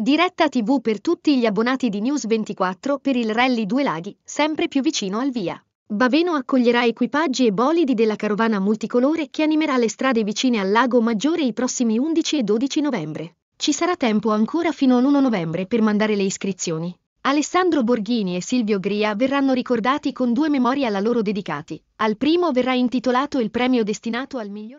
Diretta TV per tutti gli abbonati di News24 per il Rally Due Laghi, sempre più vicino al via. Baveno accoglierà equipaggi e bolidi della carovana multicolore che animerà le strade vicine al Lago Maggiore i prossimi 11 e 12 novembre. Ci sarà tempo ancora fino all'1 novembre per mandare le iscrizioni. Alessandro Borghini e Silvio Gria verranno ricordati con due memorie alla loro dedicati. Al primo verrà intitolato il premio destinato al miglior